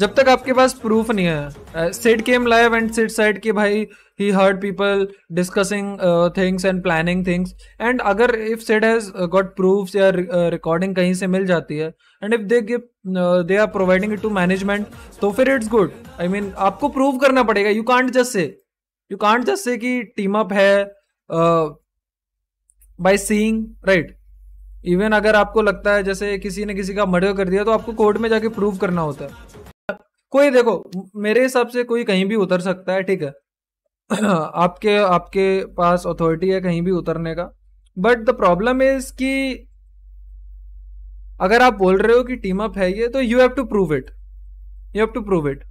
जब तक आपके पास प्रूफ नहीं है set came live and set side कि भाई he heard people discussing things and planning things and अगर if set has got proof या रिकॉर्डिंग uh, कहीं से मिल जाती है and if they give they are providing it to management तो फिर इट्स गुड आई मीन आपको प्रूव करना पड़ेगा you can't just say you can't just say कि टीम अप है बाय सीइंग राइट इवन अगर आपको लगता है जैसे किसी ने किसी का मर्डर कर दिया तो आपको कोर्ट में जाके प्रूव करना होता है कोई देखो मेरे हिसाब से कोई कहीं भी उतर सकता है ठीक है आपके आपके पास अथॉरिटी है कहीं भी उतरने का बट द प्रॉब्लम इज कि अगर आप बोल रहे हो कि टीम अप है ये तो you have to prove it you have to prove it